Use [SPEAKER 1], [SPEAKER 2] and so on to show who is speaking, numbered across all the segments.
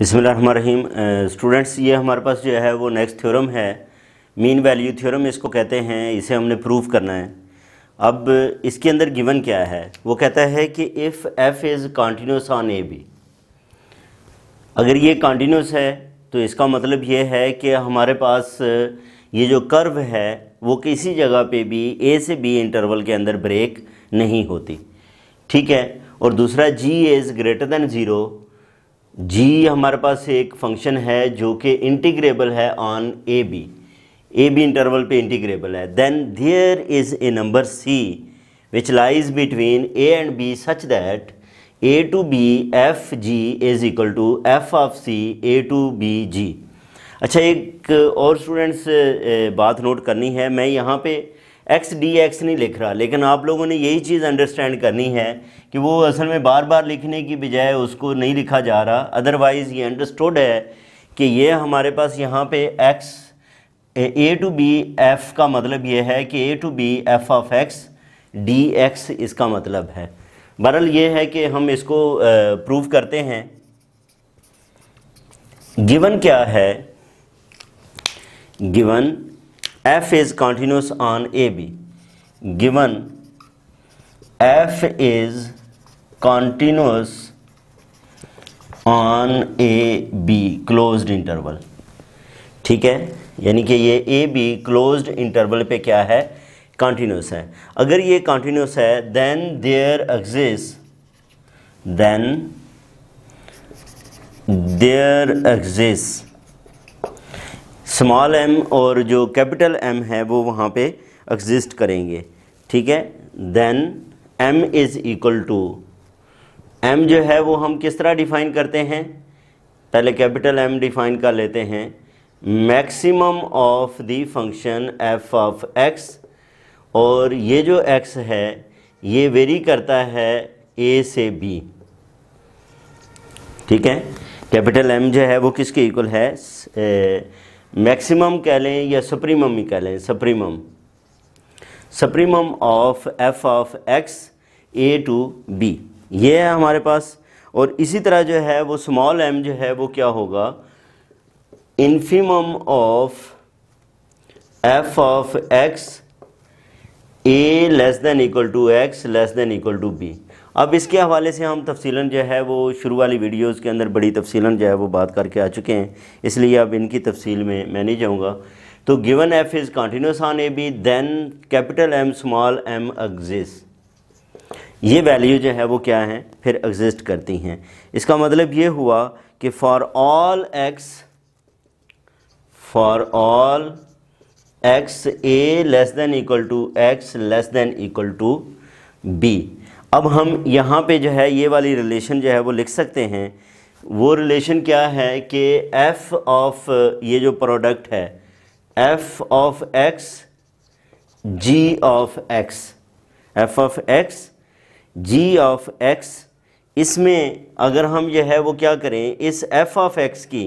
[SPEAKER 1] रहीम students ये हमारे पास जो है वो नेक्स्ट थ्योरम है मीन वैल्यू थ्योरम इसको कहते हैं इसे हमने प्रूव करना है अब इसके अंदर गिवन क्या है वो कहता है कि if f is continuous on a b अगर ये कॉन्टीन्यूस है तो इसका मतलब ये है कि हमारे पास ये जो कर्व है वो किसी जगह पे भी ए से बी इंटरवल के अंदर ब्रेक नहीं होती ठीक है और दूसरा g is greater than zero g हमारे पास एक फंक्शन है जो कि इंटीग्रेबल है on a b a b interval पे इंटीग्रेबल है then there is a number c which lies between a and b such that a to b f g is equal to f of c a to b g अच्छा एक और students बात note करनी है मैं यहाँ पे x d x नहीं लिख रहा लेकिन आप लोगों ने यही चीज़ अंडरस्टैंड करनी है कि वो असल में बार बार लिखने की बजाय उसको नहीं लिखा जा रहा अदरवाइज़ ये अंडरस्टूड है कि ये हमारे पास यहाँ पे x a to b f का मतलब ये है कि a to b f of x d x इसका मतलब है बरल ये है कि हम इसको प्रूव करते हैं गिवन क्या है given f is continuous on AB given f is continuous on a b close interval ठीक है यानी कि ये ए बी क्लोज इंटरवल पे क्या है कॉन्टीन्यूस है अगर ये कॉन्टीन्यूस है then there exist then there exist small m और जो कैपिटल एम है वो वहाँ पे एग्जिस्ट करेंगे ठीक है then m is equal to m जो है वो हम किस तरह डिफ़ाइन करते हैं पहले कैपिटल एम डिफ़ाइन कर लेते हैं maximum of the function f of x और ये जो एक्स है ये वेरी करता है ए से बी ठीक है कैपिटल एम जो है वो किसके इक्वल है ए, मैक्सिमम कह लें या सुप्रीम ही कह लें supremum supremum of f of x a to b ये है हमारे पास और इसी तरह जो है वो स्मॉल एम जो है वो क्या होगा infimum of f of x a less than equal to x less than equal to b अब इसके हवाले से हम तफसीला जो है वो शुरू वाली वीडियोज़ के अंदर बड़ी तफसीला जो है वो बात करके आ चुके हैं इसलिए अब इनकी तफसील में मैं नहीं जाऊँगा तो given f is continuous on a b than capital m small m exist ये वैल्यू जो है वो क्या है फिर एग्जिस्ट करती हैं इसका मतलब ये हुआ कि for all x for all x a less than equal to x less than equal to b अब हम यहाँ पे जो है ये वाली रिलेशन जो है वो लिख सकते हैं वो रिलेशन क्या है कि एफ़ ऑफ ये जो प्रोडक्ट है f of x g of x f of x g of x इसमें अगर हम जो है वो क्या करें इस एफ़ ऑफ एक्स की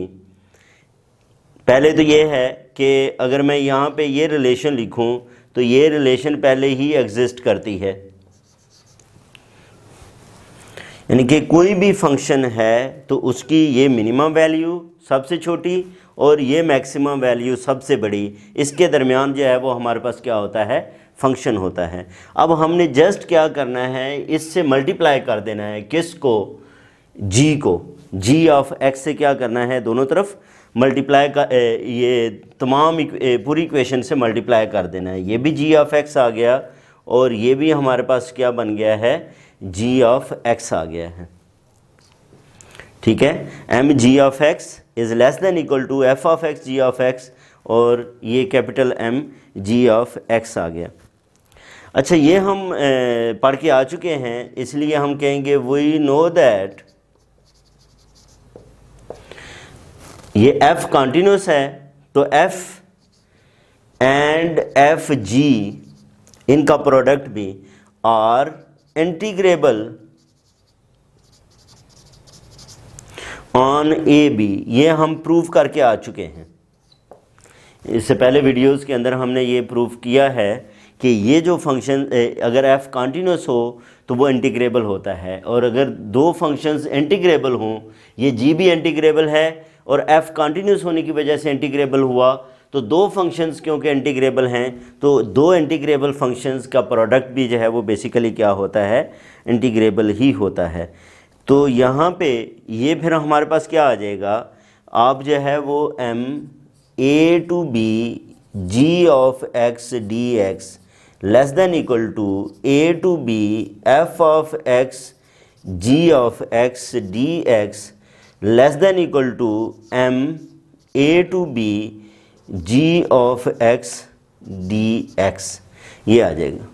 [SPEAKER 1] पहले तो ये है कि अगर मैं यहाँ पे ये रिलेशन लिखूँ तो ये रिलेशन पहले ही एग्जिस्ट करती है यानी कि कोई भी फंक्शन है तो उसकी ये मिनिमम वैल्यू सबसे छोटी और ये मैक्सिमम वैल्यू सबसे बड़ी इसके दरमियान जो है वो हमारे पास क्या होता है फंक्शन होता है अब हमने जस्ट क्या करना है इससे मल्टीप्लाई कर देना है किस को जी को जी ऑफ एक्स से क्या करना है दोनों तरफ मल्टीप्लाई का ये तमाम पूरी इक्वेशन से मल्टीप्लाई कर देना है ये भी जी ऑफ एक्स आ गया और ये भी हमारे पास क्या बन गया है जी ऑफ एक्स आ गया है ठीक है m g of x is less than equal to f of x g of x और ये capital m g of x आ गया अच्छा ये हम पढ़ के आ चुके हैं इसलिए हम कहेंगे वी नो दैट ये एफ कॉन्टिन्यूस है तो एफ एंड एफ जी इनका प्रोडक्ट भी are integrable on a b ये हम प्रूव करके आ चुके हैं इससे पहले वीडियोस के अंदर हमने ये प्रूव किया है कि ये जो फंक्शन अगर एफ कॉन्टीन्यूस हो तो वो इंटीग्रेबल होता है और अगर दो फंक्शंस इंटीग्रेबल हों ये जी भी इंटीग्रेबल है और एफ कॉन्टीन्यूस होने की वजह से इंटीग्रेबल हुआ तो दो फंक्शंस क्योंकि इंटीग्रेबल हैं तो दो इंटीग्रेबल फंक्शंस का प्रोडक्ट भी जो है वो बेसिकली क्या होता है इंटीग्रेबल ही होता है तो यहाँ पे ये फिर हमारे पास क्या आ जाएगा आप जो है वो m a to b g of x d x less than equal to a to b f of x g of x d x less than equal to m a to b g of x d x ये आ जाएगा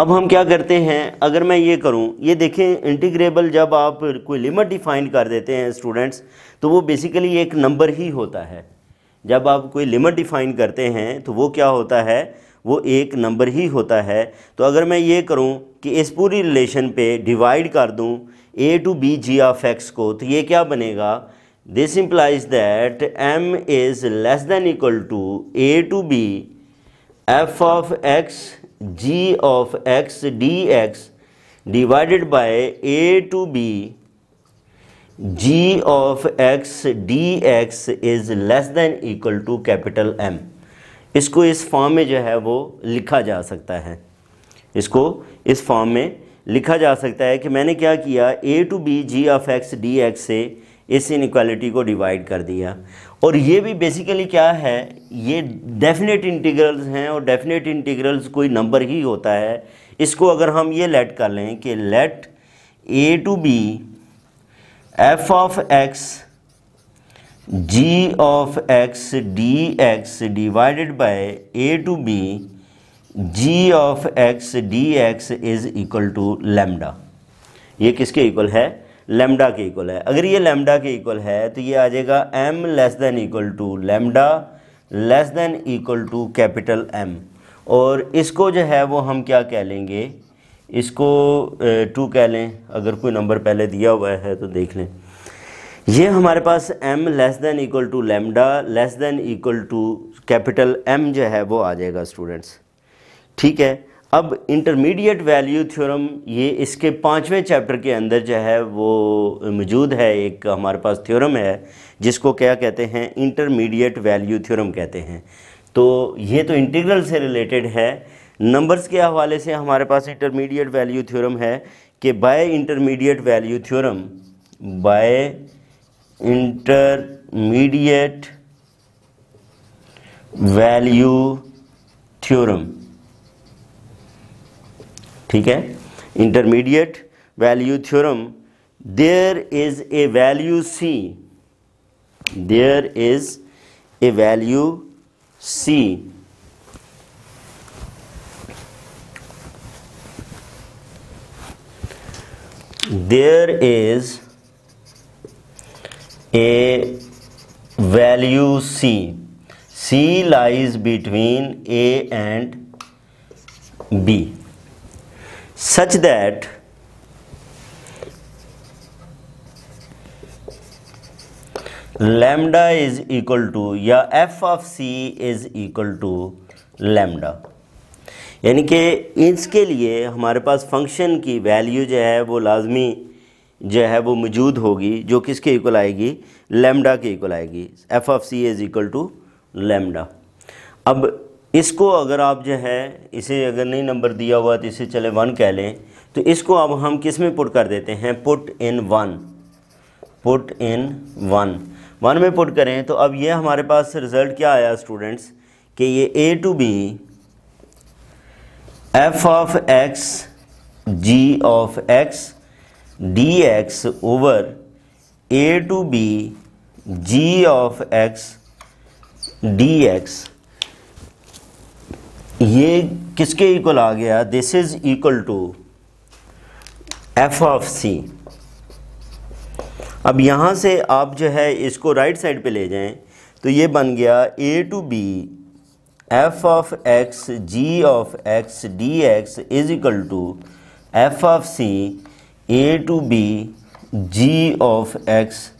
[SPEAKER 1] अब हम क्या करते हैं अगर मैं ये करूं ये देखें इंटीग्रेबल जब आप कोई लिमिट डिफाइन कर देते हैं स्टूडेंट्स तो वो बेसिकली एक नंबर ही होता है जब आप कोई लिमिट डिफाइन करते हैं तो वो क्या होता है वो एक नंबर ही होता है तो अगर मैं ये करूं कि इस पूरी रिलेशन पे डिवाइड कर दूं a to b g of x को तो ये क्या बनेगा this implies that m is less than equal to a to b f of x g of x dx divided by a to b g of x dx is less than equal to capital M इसको इस form में जो है वो लिखा जा सकता है इसको इस फॉर्म में लिखा जा सकता है कि मैंने क्या किया a to b g of x dx से इस इनक्वालिटी को डिवाइड कर दिया और ये भी बेसिकली क्या है ये डेफिनेट इंटीग्रल्स हैं और डेफिनेट इंटीग्रल्स कोई नंबर ही होता है इसको अगर हम ये लेट कर लें कि let a to b f of x g of x d x divided by a to b g of x d x is equal to lambda ये किसके इक्वल है लेमडा के इक्वल है अगर ये लेमडा के इक्वल है तो ये आ जाएगा m less than equal to lambda less than equal to capital m और इसको जो है वो हम क्या कह लेंगे इसको टू कह लें अगर कोई नंबर पहले दिया हुआ है तो देख लें ये हमारे पास m less than equal to lambda less than equal to capital m जो है वो आ जाएगा स्टूडेंट्स ठीक है अब इंटरमीडिएट वैल्यू थ्योरम ये इसके पाँचवें चैप्टर के अंदर जो है वो मौजूद है एक हमारे पास थ्योरम है जिसको क्या कहते हैं इंटरमीडिएट वैल्यू थ्योरम कहते हैं तो ये तो इंटीग्रल से रिलेटेड है नंबर्स के हवाले से हमारे पास इंटरमीडिएट वैल्यू थ्योरम है कि by intermediate value theorem by intermediate value theorem ठीक है intermediate value theorem there is a value c there is a value c there is a value c c lies between a and b such that lambda is equal to या f of c is equal to lambda यानी कि इसके लिए हमारे पास function की value जो है वो लाजमी जो है वो मौजूद होगी जो किसके इक्वल आएगी लेमडा के इक्वल आएगी f of c is equal to lambda अब इसको अगर आप जो है इसे अगर नहीं नंबर दिया हुआ तो इसे चले वन कह लें तो इसको अब हम किस में पुट कर देते हैं put in one put in one one में पुट करें तो अब ये हमारे पास रिज़ल्ट क्या आया स्टूडेंट्स कि ये a to b f of x g of x d x over a to b g of x d x ये किसके इक्वल आ गया this is equal to f of c अब यहाँ से आप जो है इसको राइट साइड पे ले जाएं तो ये बन गया a to b f of x g of x d x is equal to f of c a to b g of x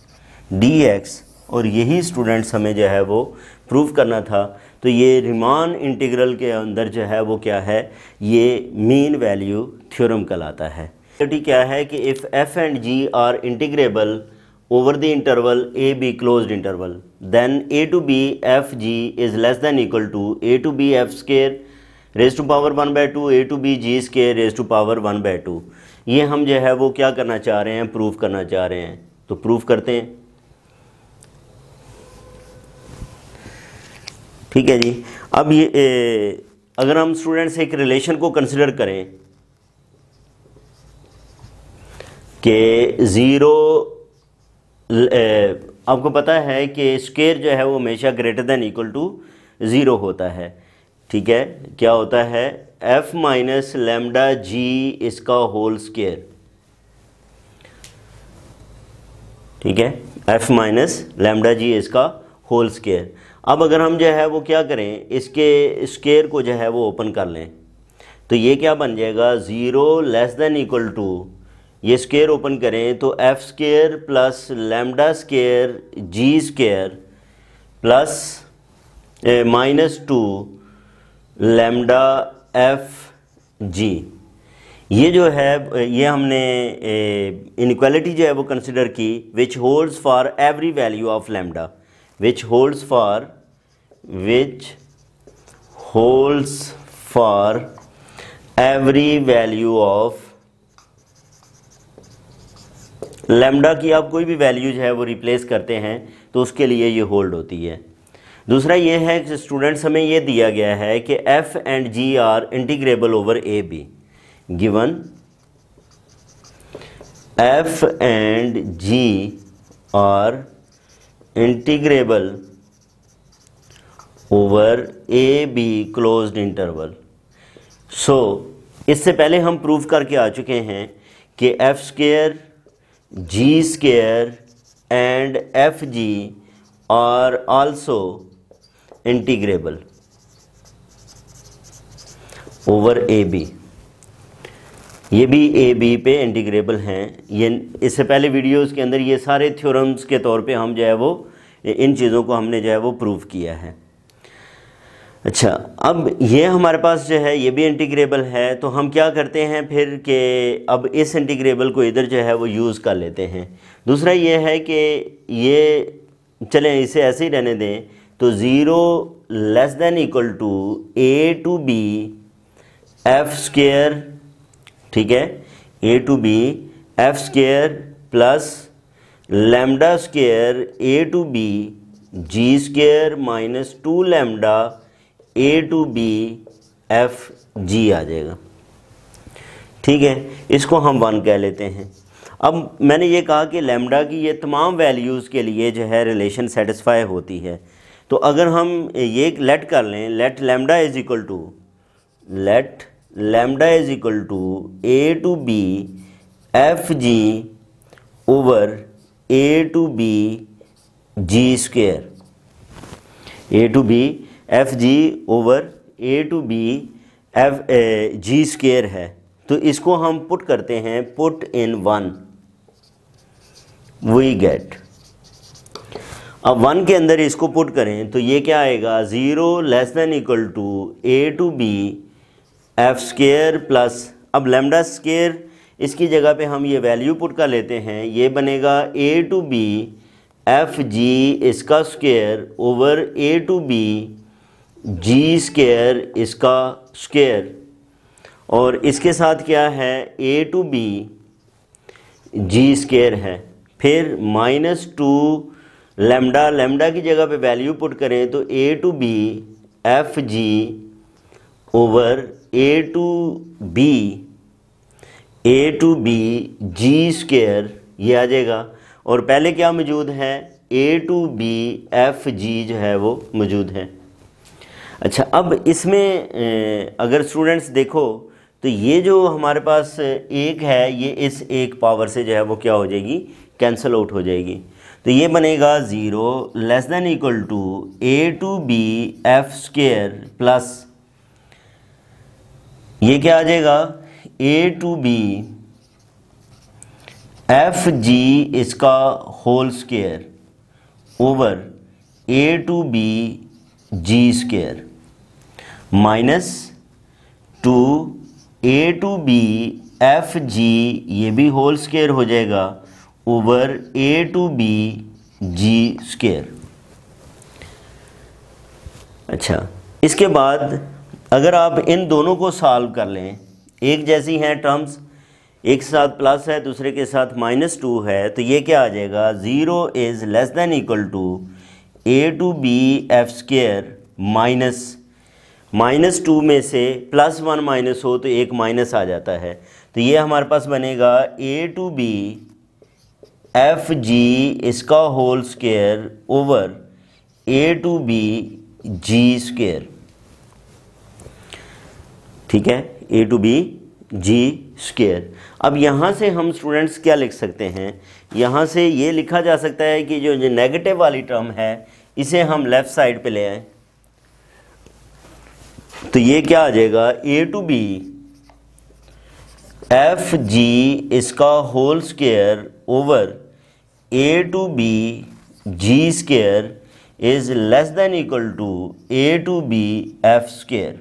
[SPEAKER 1] d x और यही स्टूडेंट्स हमें जो है वो प्रूव करना था तो ये रिमान इंटीग्रल के अंदर जो है वो क्या है ये मीन वैल्यू थ्योरम कहलाता है क्या है कि if f and g are integrable over the interval a b close interval then a to b f g is less than equal to a to b f square raise to power one by two a to b g square raise to power one by two ये हम जो है वो क्या करना चाह रहे हैं प्रूफ करना चाह रहे हैं तो प्रूफ करते हैं ठीक है जी अब ये ए, अगर हम स्टूडेंट्स एक रिलेशन को कंसिडर करें कि ज़ीरो आपको पता है कि स्केयर जो है वो हमेशा greater than equal to zero होता है ठीक है क्या होता है एफ माइनस लेमडा जी इसका होल स्केयर ठीक है एफ माइनस लेमडा जी इसका होल स्केयर अब अगर हम जो है वो क्या करें इसके स्केयर को जो है वो ओपन कर लें तो ये क्या बन जाएगा zero less than equal to ये स्केयर ओपन करें तो f square plus lambda square g square plus minus two lambda f g ये जो है ये हमने इनक्वालिटी जो है वो कंसिडर की which holds for every value of lambda which holds for which holds for every value of lambda की आप कोई भी वैल्यूज है वो रिप्लेस करते हैं तो उसके लिए ये होल्ड होती है दूसरा ये है कि स्टूडेंट्स हमें ये दिया गया है कि f and g are integrable over a b given f and g are integrable over a b closed interval so इससे पहले हम प्रूव करके आ चुके हैं कि f square g square and f g are also integrable over a b ये भी ए बी पे इंटीग्रेबल हैं ये इससे पहले वीडियोस के अंदर ये सारे थ्योरम्स के तौर पे हम जो है वो इन चीज़ों को हमने जो है वो प्रूव किया है अच्छा अब ये हमारे पास जो है ये भी इंटीग्रेबल है तो हम क्या करते हैं फिर कि अब इस इंटीग्रेबल को इधर जो है वो यूज़ कर लेते हैं दूसरा ये है कि ये चलें इसे ऐसे ही रहने दें तो zero less than equal to a to b f square ठीक है a to b f square plus lambda square a to b g square minus two lambda a to b f g आ जाएगा ठीक है इसको हम one कह लेते हैं अब मैंने ये कहा कि लेमडा की ये तमाम वैल्यूज़ के लिए जो है रिलेशन सेटिस्फाई होती है तो अगर हम ये लेट कर लें let lambda is equal to let is equal to a to b f g over a to b g square a to b f g over a to b f g square है तो इसको हम put करते हैं put in one we get अब one के अंदर इसको पुट करें तो ये क्या आएगा zero less than equal to a to b f square plus अब लेमडा स्केयर इसकी जगह पे हम ये वैल्यू पुट कर लेते हैं ये बनेगा a to b f g इसका square over a to b g square इसका स्केयर और इसके साथ क्या है a to b g square है फिर माइनस टू लेमडा लेमडा की जगह पे वैल्यू पुट करें तो a to b f g over a to b a to b g square ये आ जाएगा और पहले क्या मौजूद है a to b f g जो है वो मौजूद है अच्छा अब इसमें अगर स्टूडेंट्स देखो तो ये जो हमारे पास एक है ये इस एक पावर से जो है वो क्या हो जाएगी कैंसिल आउट हो जाएगी तो ये बनेगा zero less than equal to a to b f square plus ये क्या आ जाएगा a to b f g इसका whole square over a to b g square minus two a to b f g ये भी whole square हो जाएगा over a to b g square अच्छा इसके बाद अगर आप इन दोनों को सॉल्व कर लें एक जैसी हैं टर्म्स एक के साथ प्लस है दूसरे के साथ माइनस टू है तो ये क्या आ जाएगा zero is less than equal to a to b f square minus minus two में से प्लस वन माइनस हो तो एक माइनस आ जाता है तो ये हमारे पास बनेगा a to b f g इसका whole square over a to b g square ठीक है a to b g square अब यहाँ से हम स्टूडेंट्स क्या लिख सकते हैं यहाँ से ये लिखा जा सकता है कि जो, जो नेगेटिव वाली टर्म है इसे हम लेफ़्ट साइड पे ले आए तो ये क्या आ जाएगा a to b f g इसका whole square over a to b g square is less than equal to a to b f square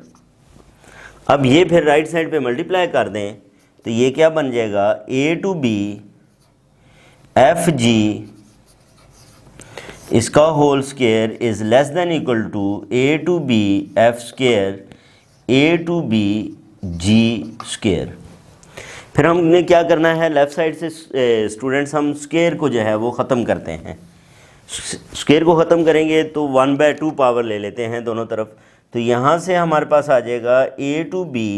[SPEAKER 1] अब ये फिर राइट साइड पे मल्टीप्लाई कर दें तो ये क्या बन जाएगा a to b f g इसका whole square is less than equal to a to b f square a to b g square फिर हमने क्या करना है लेफ़्ट साइड से स्टूडेंट्स हम स्केयर को जो है वो ख़त्म करते हैं स्केयर को ख़त्म करेंगे तो वन बाय टू पावर ले लेते हैं दोनों तरफ तो यहाँ से हमारे पास आ जाएगा a to b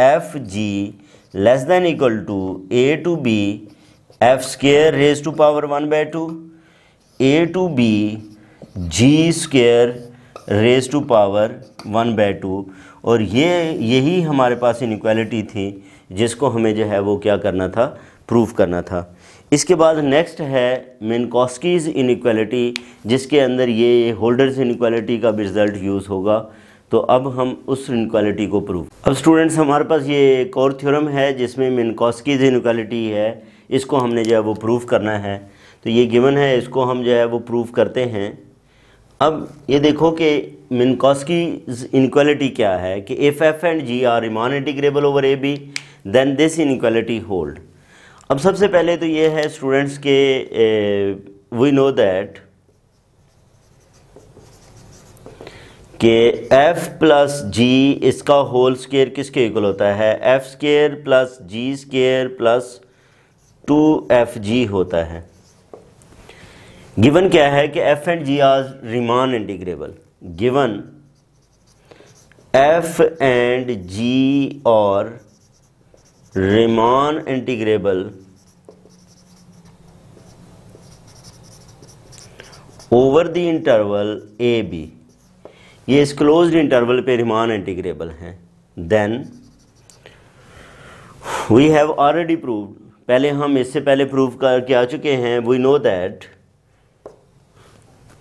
[SPEAKER 1] f g less than equal to a to b f square raise to power one by two a to b g square raise to power one by two और ये यही हमारे पास inequality थी जिसको हमें जो है वो क्या करना था प्रूफ करना था इसके बाद नेक्स्ट है मिनकॉस्कीज़ इनक्वालिटी जिसके अंदर ये होल्डर्स इनक्वालिटी का रिजल्ट यूज़ होगा तो अब हम उस इनक्वालिटी को प्रूव अब स्टूडेंट्स हमारे पास ये एक और थ्योरम है जिसमें मिनकॉस्कीज इनक्वालिटी है इसको हमने जो है वो प्रूव करना है तो ये गिवन है इसको हम जो है वो प्रूव करते हैं अब ये देखो कि मिनकॉस्की इनक्वालिटी क्या है कि f f and g are Riemann integrable over a b then this inequality hold अब सबसे पहले तो ये है स्टूडेंट्स के वी नो दैट कि एफ प्लस जी इसका होल स्केयर किसके इक्वल होता है f square plus g square plus two f g होता है गिवन क्या है कि f and g are Riemann integrable given f and g और Riemann integrable over the interval a b ये इस क्लोज इंटरवल पे रिमान इंटीग्रेबल हैं then we have already prove पहले हम इससे पहले प्रूव करके आ चुके हैं वी नो दैट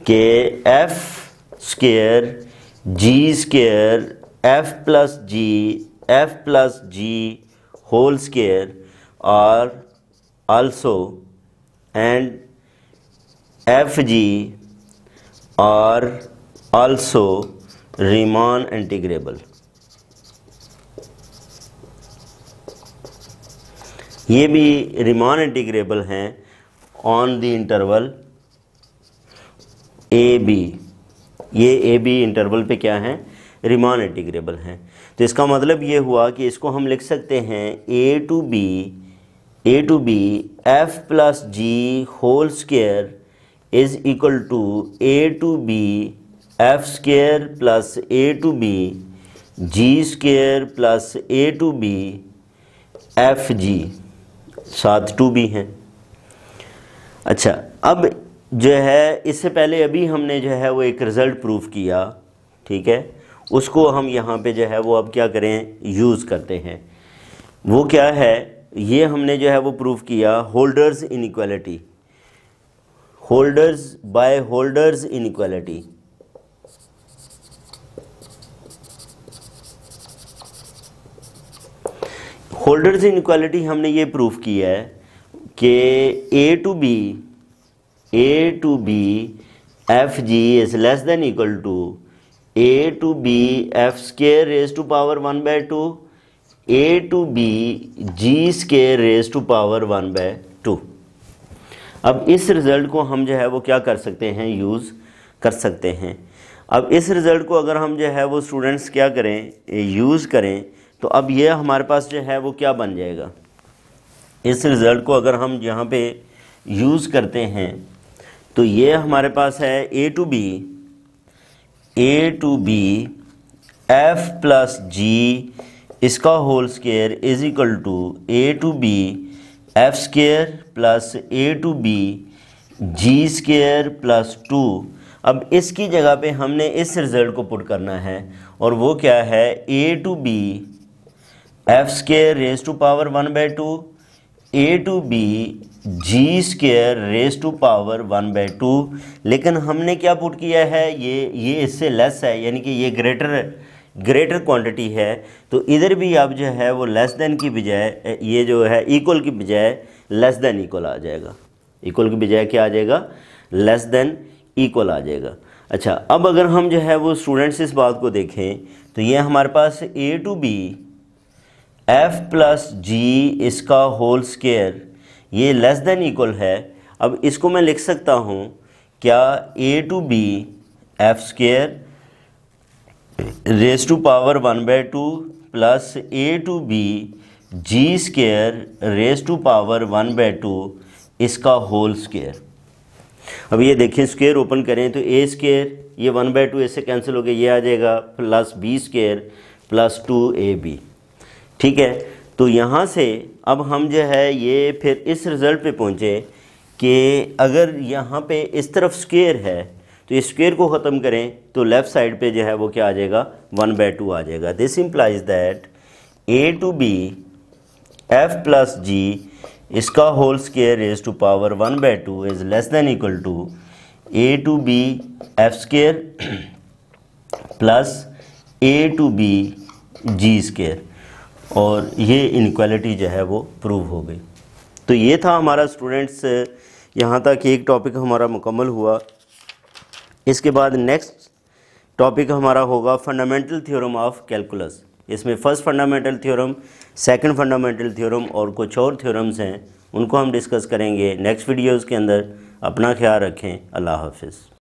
[SPEAKER 1] के f square g square f plus g f plus g whole square और आल्सो एंड एफ जी और आल्सो रीमान इंटीग्रेबल ये भी रिमान इंटीग्रेबल हैं on the interval a b ये ए बी इंटरवल पे क्या है रिमान इंटीग्रेबल हैं तो इसका मतलब ये हुआ कि इसको हम लिख सकते हैं a to b a to b f plus g whole square is equal to a to b f square plus a to b g square plus a to b f g सात to B हैं अच्छा अब जो है इससे पहले अभी हमने जो है वो एक रिज़ल्ट प्रूफ किया ठीक है उसको हम यहाँ पे जो है वो अब क्या करें यूज़ करते हैं वो क्या है ये हमने जो है वो प्रूफ किया Holder's inequality Holder's by Holder's inequality Holder's inequality हमने ये प्रूफ की है कि a to b a to b f g is less than equal to a to b f square raise to power one by two a to b g square raise to power one by two अब इस result को हम जो है वो क्या कर सकते हैं यूज़ कर सकते हैं अब इस रिज़ल्ट को अगर हम जो है वो स्टूडेंट्स क्या करें यूज़ करें तो अब ये हमारे पास जो है वो क्या बन जाएगा इस रिज़ल्ट को अगर हम यहाँ पे यूज़ करते हैं तो ये हमारे पास है a to b a to b f plus g इसका whole square is equal to a to b f square plus a to b g square plus two अब इसकी जगह पे हमने इस रिज़ल्ट को पुट करना है और वो क्या है a to b f square raise to power one by two a to b g square raise to power one by two लेकिन हमने क्या पुट किया है ये ये इससे लेस है यानी कि ये ग्रेटर ग्रेटर क्वांटिटी है तो इधर भी आप जो है वो लेस देन की बजाय ये जो है इक्वल की बजाय लेस देन इक्वल आ जाएगा इक्वल की बजाय क्या आ जाएगा लेस देन इक्वल आ जाएगा अच्छा अब अगर हम जो है वो स्टूडेंट्स इस बात को देखें तो ये हमारे पास a to b f plus g इसका होल स्केयर ये लेस देन इक्वल है अब इसको मैं लिख सकता हूँ क्या a to b f square raise to power one by two plus a to b g square raise to power one by two इसका होल स्केयर अब ये देखें स्केयर ओपन करें तो ए स्केयर ये वन बाय टू इससे cancel हो गया ये आ जाएगा plus b square plus two a b ठीक है तो यहाँ से अब हम जो है ये फिर इस रिज़ल्ट पे पहुँचे कि अगर यहाँ पे इस तरफ स्केयर है तो स्क्वेयर को ख़त्म करें तो लेफ़्ट साइड पे जो है वो क्या आ जाएगा वन बाई टू आ जाएगा this implies that a to b f plus g इसका whole square is to power one by two is less than equal to a to b f square plus a to b g square और ये inequality जो है वो prove हो गई तो ये था हमारा स्टूडेंट्स यहाँ तक एक टॉपिक हमारा मुकम्मल हुआ इसके बाद नेक्स्ट टॉपिक हमारा होगा फंडामेंटल थ्योरम ऑफ कैलकुलस इसमें first fundamental theorem second fundamental theorem और कुछ और थ्योरम्स हैं उनको हम डिस्कस करेंगे नेक्स्ट वीडियोज़ के अंदर अपना ख्याल रखें अल्लाह हाफिज़